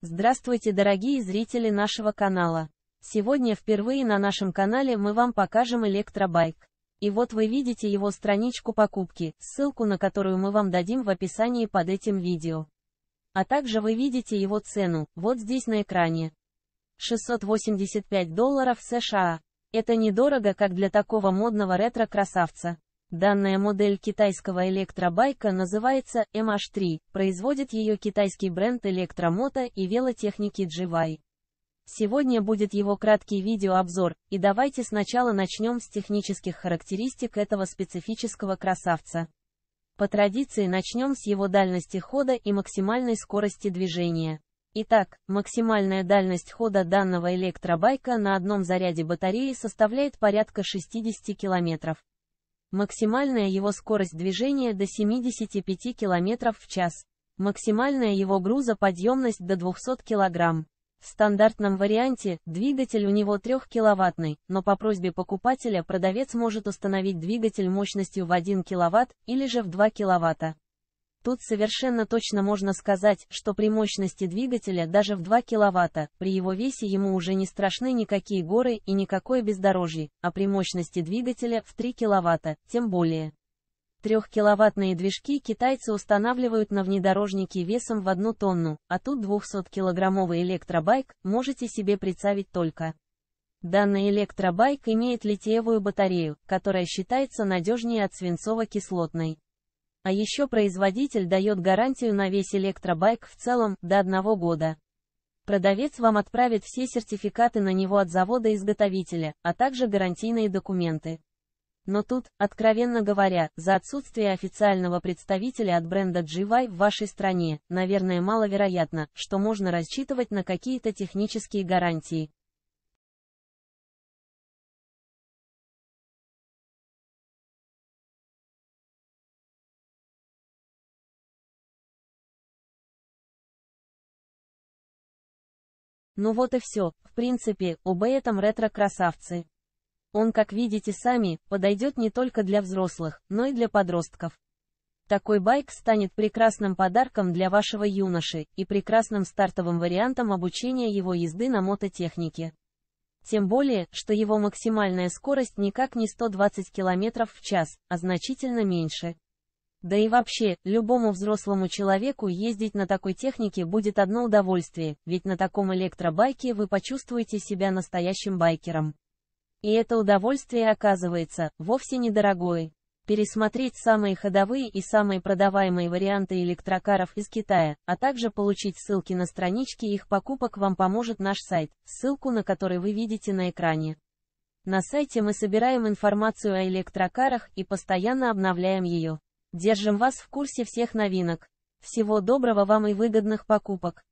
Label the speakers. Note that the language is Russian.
Speaker 1: Здравствуйте дорогие зрители нашего канала! Сегодня впервые на нашем канале мы вам покажем электробайк. И вот вы видите его страничку покупки, ссылку на которую мы вам дадим в описании под этим видео. А также вы видите его цену, вот здесь на экране. 685 долларов США. Это недорого как для такого модного ретро-красавца. Данная модель китайского электробайка называется MH3, производит ее китайский бренд электромото и велотехники GY. Сегодня будет его краткий видеообзор, и давайте сначала начнем с технических характеристик этого специфического красавца. По традиции начнем с его дальности хода и максимальной скорости движения. Итак, максимальная дальность хода данного электробайка на одном заряде батареи составляет порядка 60 км. Максимальная его скорость движения до 75 км в час. Максимальная его грузоподъемность до 200 кг. В стандартном варианте двигатель у него 3 киловаттный, но по просьбе покупателя продавец может установить двигатель мощностью в 1 киловатт или же в 2 киловатта. Тут совершенно точно можно сказать, что при мощности двигателя даже в 2 кВт, при его весе ему уже не страшны никакие горы и никакое бездорожье, а при мощности двигателя в 3 кВт, тем более. Трехкиловаттные движки китайцы устанавливают на внедорожники весом в одну тонну, а тут 200-килограммовый электробайк, можете себе представить только. Данный электробайк имеет литиевую батарею, которая считается надежнее от свинцово-кислотной. А еще производитель дает гарантию на весь электробайк в целом, до одного года. Продавец вам отправит все сертификаты на него от завода-изготовителя, а также гарантийные документы. Но тут, откровенно говоря, за отсутствие официального представителя от бренда GY в вашей стране, наверное маловероятно, что можно рассчитывать на какие-то технические гарантии. Ну вот и все, в принципе, об этом ретро-красавцы. Он, как видите сами, подойдет не только для взрослых, но и для подростков. Такой байк станет прекрасным подарком для вашего юноши и прекрасным стартовым вариантом обучения его езды на мототехнике. Тем более, что его максимальная скорость никак не 120 км в час, а значительно меньше. Да и вообще, любому взрослому человеку ездить на такой технике будет одно удовольствие, ведь на таком электробайке вы почувствуете себя настоящим байкером. И это удовольствие оказывается, вовсе недорогое. Пересмотреть самые ходовые и самые продаваемые варианты электрокаров из Китая, а также получить ссылки на странички их покупок вам поможет наш сайт, ссылку на который вы видите на экране. На сайте мы собираем информацию о электрокарах и постоянно обновляем ее. Держим вас в курсе всех новинок. Всего доброго вам и выгодных покупок.